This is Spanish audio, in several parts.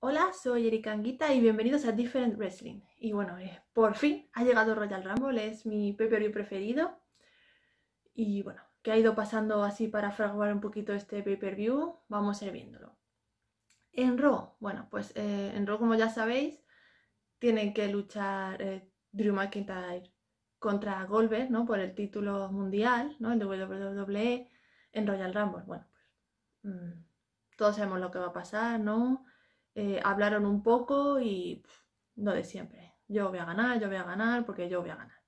Hola, soy Erika Anguita y bienvenidos a Different Wrestling. Y bueno, por fin ha llegado Royal Rumble, es mi pay-per-view preferido. Y bueno, que ha ido pasando así para fraguar un poquito este pay-per-view, vamos a ir viéndolo. En Raw, bueno, pues eh, en Raw, como ya sabéis, tienen que luchar eh, Drew McIntyre contra Goldberg, ¿no? Por el título mundial, ¿no? El WWE, en Royal Rumble. Bueno, pues mm, todos sabemos lo que va a pasar, ¿no? Eh, hablaron un poco y No de siempre. Yo voy a ganar, yo voy a ganar, porque yo voy a ganar.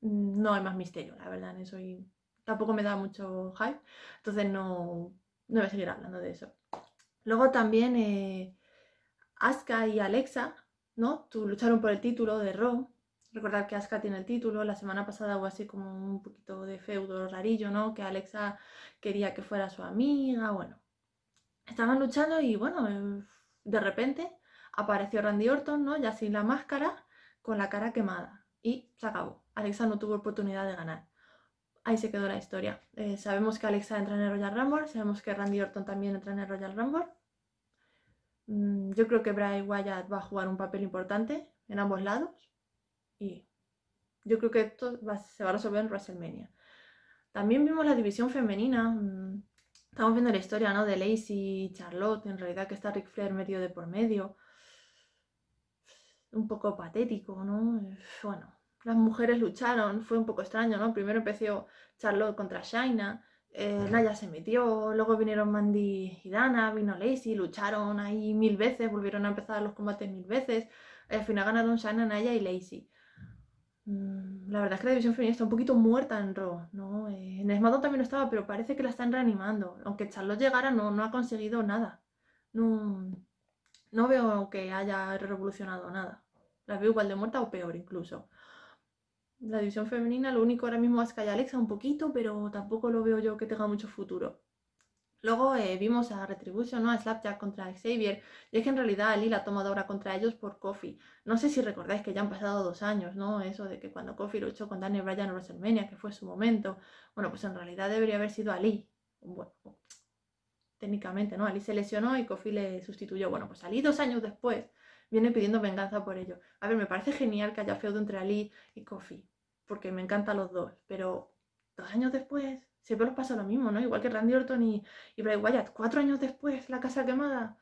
Mm, no hay más misterio, la verdad, en eso. Y tampoco me da mucho hype, entonces no, voy a seguir hablando de eso. Luego también eh, Asuka y Alexa, ¿no? Tú lucharon por el título de Raw. Recordad que Asuka tiene el título. La semana pasada hubo así como un poquito de feudo rarillo, ¿no? Que Alexa quería que fuera su amiga, bueno. Estaban luchando y bueno, eh, de repente apareció Randy Orton, ¿no? Ya sin la máscara, con la cara quemada. Y se acabó. Alexa no tuvo oportunidad de ganar. Ahí se quedó la historia. Eh, sabemos que Alexa entra en el Royal Rumble, sabemos que Randy Orton también entra en el Royal Rumble. Mm, yo creo que Bray Wyatt va a jugar un papel importante en ambos lados. Y yo creo que esto se va a resolver en WrestleMania. También vimos la división femenina. Mm, Estamos viendo la historia, ¿no? De Lacey y Charlotte, en realidad que está Ric Flair medio de por medio. Un poco patético, ¿no? Bueno, las mujeres lucharon, fue un poco extraño, ¿no? Primero empezó Charlotte contra Shaina, Naya eh, se metió, luego vinieron Mandy y Dana, vino Lacey, lucharon ahí mil veces, volvieron a empezar los combates mil veces. Al final ganaron Shaina, Naya y Lacey. Mm, la verdad es que la división femenina está un poquito muerta en Raw, ¿no? Eh, en SmackDown también estaba, pero parece que la están reanimando. Aunque Charlotte llegara, no, no ha conseguido nada. No, veo que haya revolucionado nada. la veo igual de muerta o peor incluso. La división femenina, lo único ahora mismo es que hay Alexa un poquito, pero tampoco lo veo yo que tenga mucho futuro. Luego eh, vimos a Retribution, ¿no? a Slapjack contra Xavier, y es que en realidad Ali la toma de ahora contra ellos por Kofi. No sé si recordáis que ya han pasado dos años, ¿no? Eso de que cuando Kofi luchó con Daniel Bryan en WrestleMania, que fue su momento, bueno, pues en realidad debería haber sido Ali. Bueno, técnicamente, ¿no? Ali se lesionó y Kofi le sustituyó. Bueno, pues Ali dos años después viene pidiendo venganza por ello. A ver, me parece genial que haya feudo entre Ali y Kofi, porque me encantan los dos, pero dos años después, Siempre nos pasa lo mismo, ¿no? Igual que Randy Orton y, Bray Wyatt, cuatro años después, la casa quemada.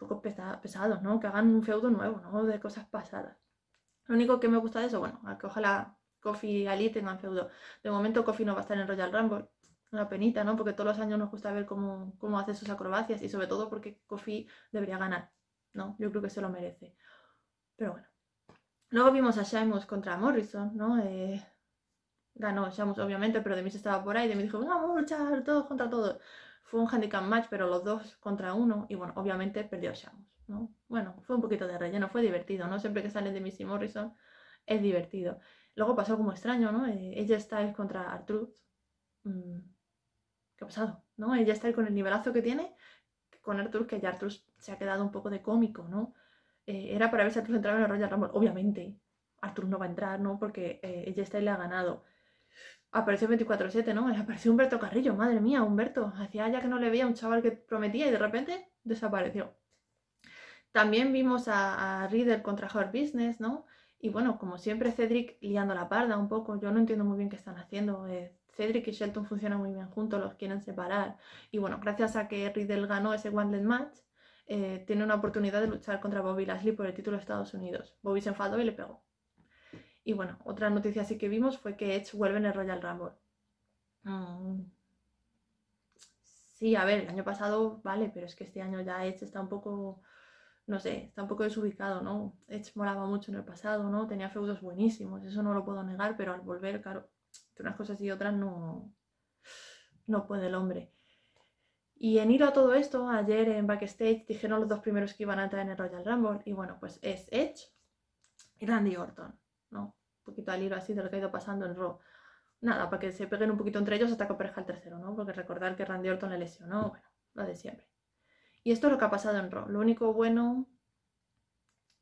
Un poco pesados, ¿no? Que hagan un feudo nuevo, ¿no? De cosas pasadas. Lo único que me gusta de eso, bueno, que ojalá Kofi y Ali tengan feudo. De momento Kofi no va a estar en Royal Rumble. Una penita, ¿no? Porque todos los años nos gusta ver cómo, hace sus acrobacias y sobre todo porque Kofi debería ganar, ¿no? Yo creo que se lo merece. Pero bueno. Luego vimos a Sheamus contra Morrison, ¿no? Eh, ganó Shamus obviamente, pero Demis estaba por ahí, Demis dijo, vamos a luchar todos contra todos. Fue un handicap match, pero los dos contra uno, y bueno, obviamente perdió Shamos, ¿no? Bueno, fue un poquito de relleno, fue divertido, ¿no? Siempre que sale Demis y Morrison es divertido. Luego pasó como extraño, ¿no? Eh, ella está contra Artruth. Mm, ¿Qué ha pasado? ¿No? Ella está con el nivelazo que tiene con Artur que ya Artruth se ha quedado un poco de cómico, ¿no? Eh, era para ver si Artruth entraba en el Royal Rumble, obviamente. Artruth no va a entrar, ¿no? Porque eh, ella está le ha ganado apareció 24-7, ¿no? Apareció Humberto Carrillo, madre mía, Humberto. Hacía ya que no le veía un chaval que prometía y de repente desapareció. También vimos a, Riddle contra Hard Business, ¿no? Y bueno, como siempre, Cedric liando la parda un poco. Yo no entiendo muy bien qué están haciendo. Eh, Cedric y Shelton funcionan muy bien juntos, los quieren separar. Y bueno, gracias a que Riddle ganó ese one Wandlet Match, eh, tiene una oportunidad de luchar contra Bobby Lashley por el título de Estados Unidos. Bobby se enfadó y le pegó. Y bueno, otra noticia sí que vimos fue que Edge vuelve en el Royal Rumble. Mm. Sí, a ver, el año pasado vale, pero es que este año ya Edge está un poco, no sé, está un poco desubicado, ¿no? Edge molaba mucho en el pasado, ¿no? Tenía feudos buenísimos, eso no lo puedo negar, pero al volver, claro, que unas cosas y otras no, no puede el hombre. Y en hilo a todo esto, ayer en backstage dijeron los dos primeros que iban a entrar en el Royal Rumble, y bueno, pues es Edge y Randy Orton poquito al hilo así de lo que ha ido pasando en Raw. Nada, para que se peguen un poquito entre ellos hasta que aparezca el tercero, ¿no? Porque recordar que Randy Orton le lesionó, bueno, lo de siempre. Y esto es lo que ha pasado en Raw. Lo único bueno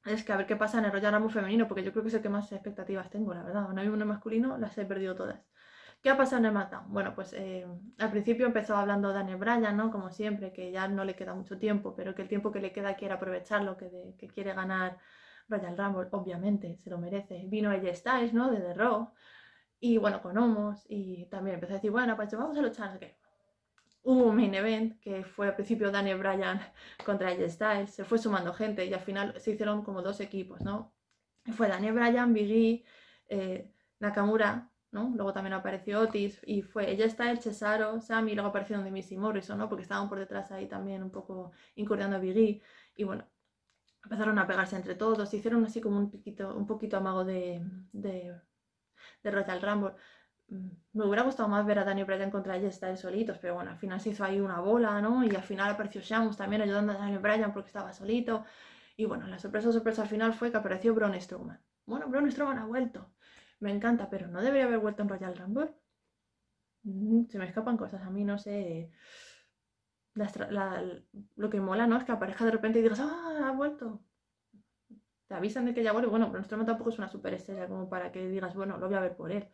es que a ver qué pasa en el era muy femenino, porque yo creo que es el que más expectativas tengo, la verdad. No hay uno masculino, las he perdido todas. ¿Qué ha pasado en el SmackDown? Bueno, pues eh, al principio empezó hablando Daniel Bryan, ¿no? Como siempre, que ya no le queda mucho tiempo, pero que el tiempo que le queda quiere aprovecharlo, que quiere ganar Royal Rumble, obviamente, se lo merece. Vino AJ Styles, ¿no? De The Raw. Y bueno, con Homos. Y también empezó a decir, bueno, pues vamos a luchar. que Hubo un main event que fue al principio Daniel Bryan contra AJ Styles. Se fue sumando gente y al final se hicieron como dos equipos, ¿no? Fue Daniel Bryan, Biggie, eh, Nakamura, ¿no? Luego también apareció Otis y fue AJ Styles, Cesaro, Sammy, y luego aparecieron de y Morrison, ¿no? Porque estaban por detrás ahí también un poco incurriendo a Biggie y bueno, empezaron a pegarse entre todos, hicieron así como un poquito, un poquito amago de, de, Royal Rumble. Mm, me hubiera gustado más ver a Daniel Bryan contra ella estar solitos, pero bueno, al final se hizo ahí una bola, ¿no? Y al final apareció Shamus también ayudando a Daniel Bryan porque estaba solito. Y bueno, la sorpresa, sorpresa al final fue que apareció Braun Strowman. Bueno, Braun Strowman ha vuelto. Me encanta, pero no debería haber vuelto en Royal Rumble. Mm, se me escapan cosas, a mí no sé lo que mola, ¿no? Es que aparezca de repente y digas, ¡ah, ha vuelto! Te avisan de que ya vuelve, bueno, pero Nostromo tampoco es una superestrella como para que digas, bueno, lo voy a ver por él.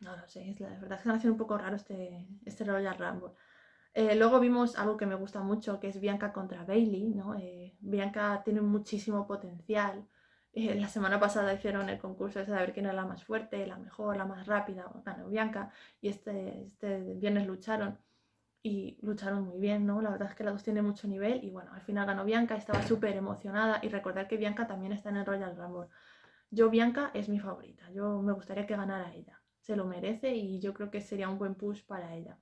No lo sé, es la, verdad es que me sido un poco raro este, este Royal Rumble. Eh, luego vimos algo que me gusta mucho, que es Bianca contra Bailey, ¿no? Eh, Bianca tiene muchísimo potencial. Eh, la semana pasada hicieron el concurso de saber quién era la más fuerte, la mejor, la más rápida, bueno, Bianca, y este, este viernes lucharon y lucharon muy bien, ¿no? La verdad es que las dos tienen mucho nivel y bueno, al final ganó Bianca, estaba súper emocionada y recordar que Bianca también está en el Royal Rumble. Yo Bianca es mi favorita, yo me gustaría que ganara ella, se lo merece y yo creo que sería un buen push para ella.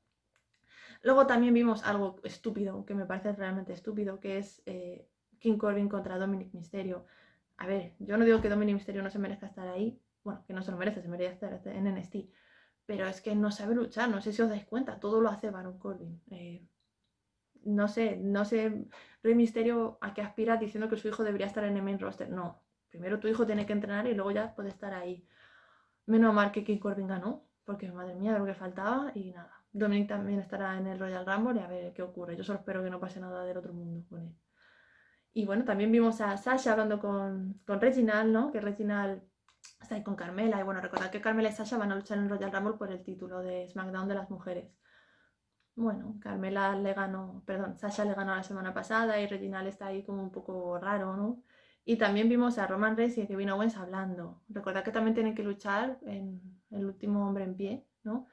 Luego también vimos algo estúpido, que me parece realmente estúpido, que es eh, King Corbin contra Dominic Mysterio. A ver, yo no digo que Dominic Mysterio no se merezca estar ahí, bueno, que no se lo merece, se merece estar en NXT, pero es que no sabe luchar, no sé si os dais cuenta, todo lo hace Baron Corbin. Eh, no sé, no sé, Rey Misterio a qué aspira diciendo que su hijo debería estar en el main roster. No, primero tu hijo tiene que entrenar y luego ya puede estar ahí. Menos mal que King Corbin ganó, porque madre mía, lo que faltaba y nada. Dominic también estará en el Royal Rumble y a ver qué ocurre. Yo solo espero que no pase nada del otro mundo con él. Y bueno, también vimos a Sasha hablando con, con Reginald, ¿no? Que Reginald está ahí con Carmela. Y bueno, recordad que Carmela y Sasha van a luchar en Royal Rumble por el título de SmackDown de las mujeres. Bueno, Carmela le ganó, perdón, Sasha le ganó la semana pasada y Reginald está ahí como un poco raro, ¿no? Y también vimos a Roman Reigns y a Kevin Owens hablando. Recordad que también tienen que luchar en el último hombre en pie, ¿no?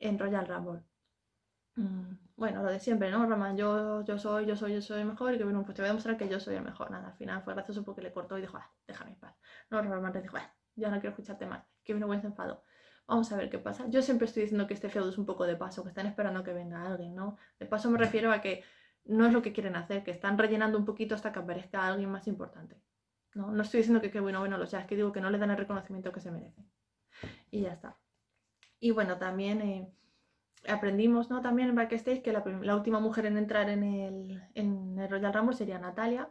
En Royal Rumble. Mm, bueno, lo de siempre, ¿no? Roman, yo, yo soy, yo soy, yo soy el mejor y que bueno, pues te voy a demostrar que yo soy el mejor. Nada, al final fue gracioso porque le cortó y dijo, ah, déjame en paz. No, Roman Reyes dijo, ah, ya no quiero escucharte más, que me buen se Vamos a ver qué pasa. Yo siempre estoy diciendo que este feudo es un poco de paso, que están esperando que venga alguien, ¿no? De paso me refiero a que no es lo que quieren hacer, que están rellenando un poquito hasta que aparezca alguien más importante. No, no estoy diciendo que qué bueno, bueno, lo sea, es que digo que no le dan el reconocimiento que se merece. Y ya está. Y bueno, también eh, aprendimos, ¿no? También en backstage que la, última mujer en entrar en el, en el Royal Rumble sería Natalia,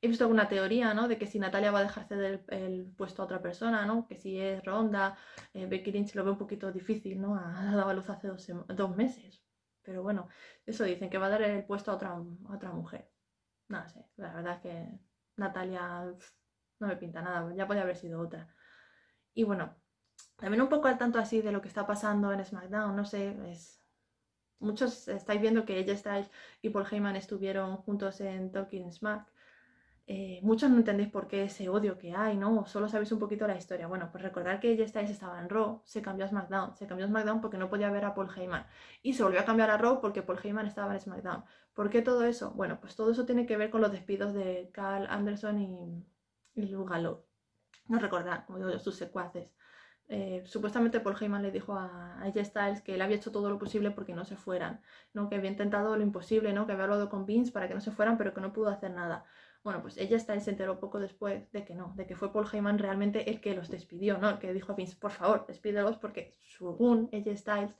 he visto alguna teoría, ¿no? De que si Natalia va a dejar ceder el, puesto a otra persona, ¿no? Que si es Ronda, eh, Becky Lynch lo ve un poquito difícil, ¿no? Ha dado a luz hace dos, meses. Pero bueno, eso dicen, que va a dar el puesto a otra, otra mujer. No sé, la verdad es que Natalia no me pinta nada, ya podría haber sido otra. Y bueno, también un poco al tanto así de lo que está pasando en SmackDown, no sé, es... Muchos estáis viendo que ella y Paul Heyman estuvieron juntos en Talking Smack eh, muchos no entendéis por qué ese odio que hay, ¿no? solo sabéis un poquito la historia. Bueno, pues recordar que ella Styles estaba en Raw, se cambió a SmackDown, se cambió a SmackDown porque no podía ver a Paul Heyman. Y se volvió a cambiar a Raw porque Paul Heyman estaba en SmackDown. ¿Por qué todo eso? Bueno, pues todo eso tiene que ver con los despidos de Carl Anderson y, y Lugalo. No recordar, como digo sus secuaces. Eh, supuestamente Paul Heyman le dijo a ella Styles que él había hecho todo lo posible porque no se fueran, que había intentado lo imposible, ¿no? que había hablado con Vince para que no se fueran, pero que no pudo hacer nada. Bueno, pues ella está, se enteró poco después de que no, de que fue Paul Heyman realmente el que los despidió, ¿no? El que dijo a Vince, por favor, despídelos porque según ella Styles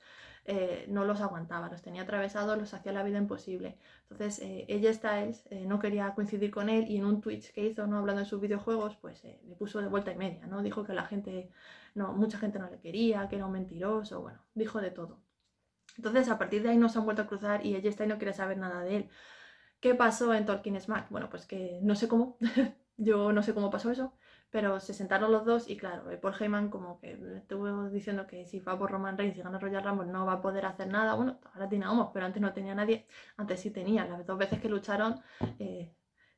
eh, no los aguantaba, los tenía atravesados, los hacía la vida imposible. Entonces eh, ella Styles eh, no quería coincidir con él y en un Twitch que hizo, ¿no? Hablando de sus videojuegos, pues eh, le puso de vuelta y media, ¿no? Dijo que la gente, no, mucha gente no le quería, que era un mentiroso, bueno, dijo de todo. Entonces a partir de ahí no se han vuelto a cruzar y ella Styles no quiere saber nada de él ¿Qué pasó en Tolkien Smack? Bueno, pues que no sé cómo, yo no sé cómo pasó eso, pero se sentaron los dos y claro, eh, Paul Heyman como que estuvo diciendo que si va por Roman Reigns y gana Royal Rumble no va a poder hacer nada. Bueno, ahora tiene a Homos, pero antes no tenía nadie, antes sí tenía, las dos veces que lucharon eh,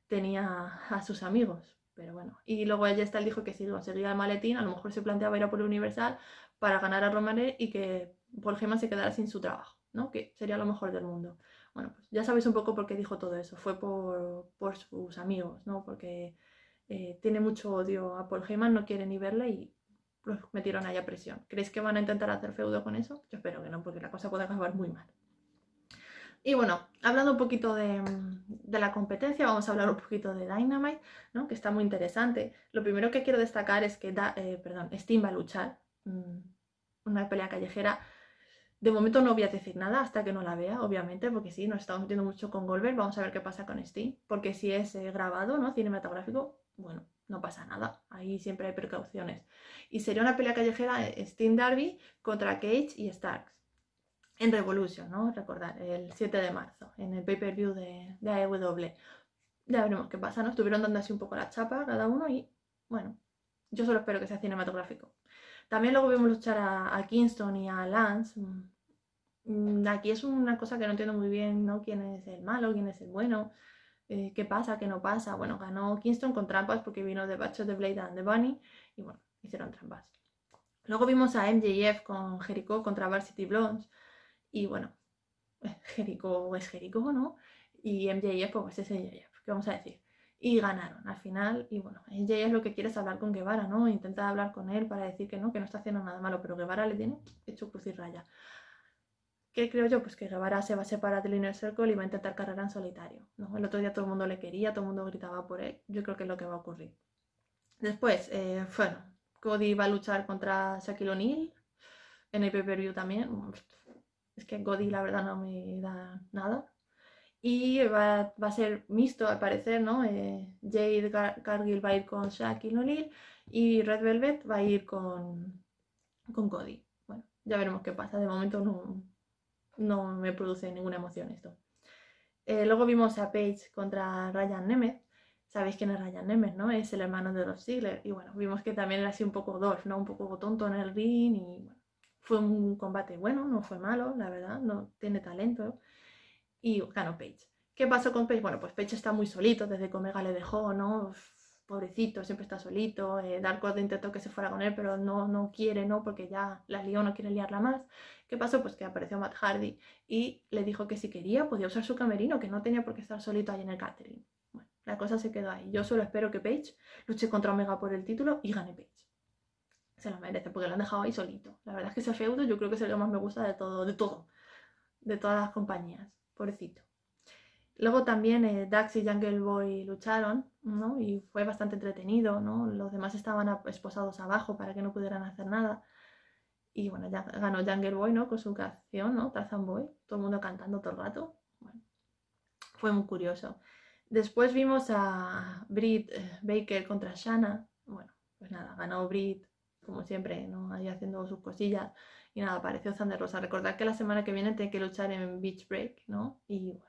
tenía a sus amigos. Pero bueno, y luego ella está dijo que si conseguía el maletín, a lo mejor se planteaba ir a por Universal para ganar a Roman Reigns y que Paul Heyman se quedara sin su trabajo, ¿no? Que sería lo mejor del mundo. Bueno, pues ya sabéis un poco por qué dijo todo eso. Fue por, sus amigos, ¿no? Porque eh, tiene mucho odio a Paul Heyman, no quiere ni verle y los metieron ahí a presión. ¿Creéis que van a intentar hacer feudo con eso? Yo espero que no, porque la cosa puede acabar muy mal. Y bueno, hablando un poquito de, la competencia, vamos a hablar un poquito de Dynamite, ¿no? que está muy interesante. Lo primero que quiero destacar es que eh, perdón, Steam va a luchar, mm, una pelea callejera de momento no voy a decir nada hasta que no la vea, obviamente, porque sí, nos estamos metiendo mucho con Goldberg, vamos a ver qué pasa con Steam, porque si es eh, grabado, ¿no? Cinematográfico, bueno, no pasa nada, ahí siempre hay precauciones. Y sería una pelea callejera eh, Steam Darby contra Cage y Starks en Revolution, ¿no? Recordar, el 7 de marzo, en el pay-per-view de, de AEW. Ya veremos qué pasa, ¿no? Estuvieron dando así un poco la chapa cada uno y, bueno, yo solo espero que sea cinematográfico. También luego vimos luchar a, Kingston y a Lance. Mm, aquí es una cosa que no entiendo muy bien, ¿no? ¿Quién es el malo? ¿Quién es el bueno? Eh, ¿Qué pasa? ¿Qué no pasa? Bueno, ganó Kingston con trampas porque vino de Batch de Blade and the Bunny y bueno, hicieron trampas. Luego vimos a MJF con Jericho contra Varsity Blondes y bueno, Jericho es Jericho, ¿no? Y MJF pues es MJF, ¿qué vamos a decir? y ganaron al final. Y bueno, ella es lo que quiere es hablar con Guevara, ¿no? Intenta hablar con él para decir que no, que no está haciendo nada malo, pero Guevara le tiene hecho cruz y raya. ¿Qué creo yo? Pues que Guevara se va a separar del Inner Circle y va a intentar carrera en solitario. ¿no? El otro día todo el mundo le quería, todo el mundo gritaba por él. Yo creo que es lo que va a ocurrir. Después, eh, bueno, Cody va a luchar contra Shaquille O'Neal en el pay view también. Es que Cody la verdad no me da nada. Y va, va, a ser mixto al parecer, ¿no? Eh, Jade Cargill va a ir con y O'Neal y Red Velvet va a ir con, con Cody. Bueno, ya veremos qué pasa. De momento no, no me produce ninguna emoción esto. Eh, luego vimos a Paige contra Ryan Nemeth. Sabéis quién es Ryan Nemeth, ¿no? Es el hermano de los Ziggler. Y bueno, vimos que también era así un poco Dolph, ¿no? Un poco tonto en el ring y bueno. Fue un combate bueno, no fue malo, la verdad, no tiene talento y ganó Page. ¿Qué pasó con Page? Bueno, pues Page está muy solito, desde que Omega le dejó, ¿no? pobrecito, siempre está solito. Eh, Dark intentó que se fuera con él, pero no, no quiere, ¿no? Porque ya la lió, no quiere liarla más. ¿Qué pasó? Pues que apareció Matt Hardy y le dijo que si quería podía usar su camerino, que no tenía por qué estar solito ahí en el catering. Bueno, la cosa se quedó ahí. Yo solo espero que Page luche contra Omega por el título y gane Page se lo merece porque lo han dejado ahí solito. La verdad es que ese feudo yo creo que es el que más me gusta de todo, de todo, de todas las compañías pobrecito. Luego también eh, Dax y Jungle Boy lucharon, Y fue bastante entretenido, Los demás estaban esposados abajo para que no pudieran hacer nada. Y bueno, ya ganó Jungle Boy, ¿no? Con su canción, ¿no? Tarzan Boy, todo el mundo cantando todo el rato. fue muy curioso. Después vimos a Britt eh, Baker contra Shanna. Bueno, pues nada, ganó Britt como siempre, ¿no? Ahí haciendo sus cosillas. Y nada, apareció zander Rosa. Recordad que la semana que viene tiene que luchar en Beach Break, ¿no? Y bueno,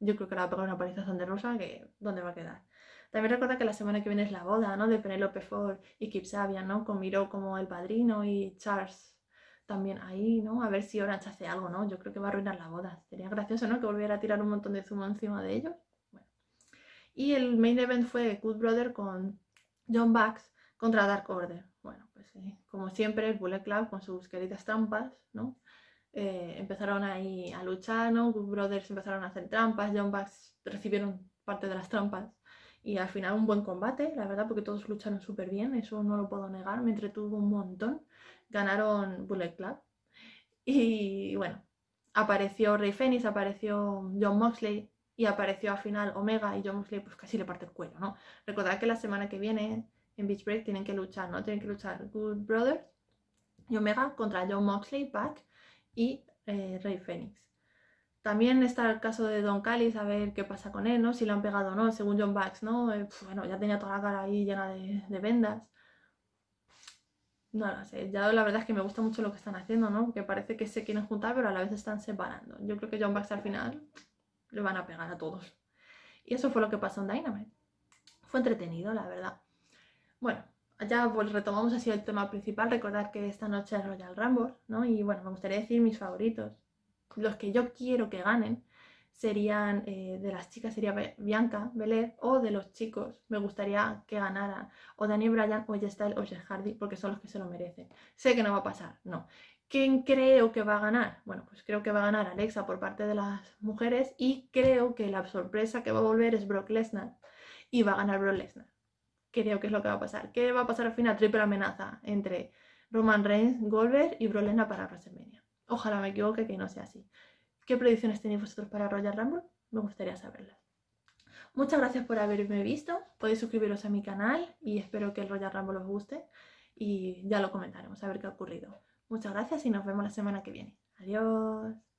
yo creo que le va a pegar una paliza a Rosa, que ¿dónde va a quedar? También recuerda que la semana que viene es la boda, ¿no? De Penelope Ford y Kip Sabian, ¿no? Con Miro como el padrino y Charles también ahí, ¿no? A ver si Orange hace algo, ¿no? Yo creo que va a arruinar la boda. Sería gracioso, ¿no? Que volviera a tirar un montón de zumo encima de ellos. Bueno. Y el main event fue Good Brother con John Bax contra Dark Order. Eh, como siempre, el Bullet Club con sus queridas trampas, ¿no? Eh, empezaron ahí a luchar, ¿no? Brothers empezaron a hacer trampas, John Bucks recibieron parte de las trampas y al final un buen combate, la verdad, porque todos lucharon súper bien, eso no lo puedo negar, me entretuvo un montón, ganaron Bullet Club y bueno, apareció Rey Fénix, apareció John Moxley y apareció al final Omega y John Moxley pues casi le parte el cuello, ¿no? Recordad que la semana que viene en Beach Break tienen que luchar, ¿no? Tienen que luchar Good Brothers y Omega contra John Moxley, Pac y eh, Rey Fénix. También está el caso de Don Callis, a ver qué pasa con él, ¿no? Si lo han pegado o no, según John Bax, ¿no? Eh, bueno, ya tenía toda la cara ahí llena de, vendas. No lo sé, ya la verdad es que me gusta mucho lo que están haciendo, ¿no? Porque parece que se quieren juntar, pero a la vez están separando. Yo creo que John Bax al final le van a pegar a todos. Y eso fue lo que pasó en Dynamite. Fue entretenido, la verdad. Bueno, ya pues retomamos así el tema principal. Recordad que esta noche es Royal Rumble, ¿no? Y bueno, me gustaría decir mis favoritos. Los que yo quiero que ganen serían, eh, de las chicas sería Bianca Belair o de los chicos me gustaría que ganara o Daniel Bryan o Styles o Jeff Hardy porque son los que se lo merecen. Sé que no va a pasar, no. ¿Quién creo que va a ganar? Bueno, pues creo que va a ganar Alexa por parte de las mujeres y creo que la sorpresa que va a volver es Brock Lesnar y va a ganar Brock Lesnar creo que es lo que va a pasar. ¿Qué va a pasar al final? Triple amenaza entre Roman Reigns, Goldberg y Brolena para WrestleMania. Ojalá me equivoque que no sea así. ¿Qué predicciones tenéis vosotros para Royal Rumble? Me gustaría saberlas. Muchas gracias por haberme visto. Podéis suscribiros a mi canal y espero que el Royal Rumble os guste y ya lo comentaremos a ver qué ha ocurrido. Muchas gracias y nos vemos la semana que viene. Adiós.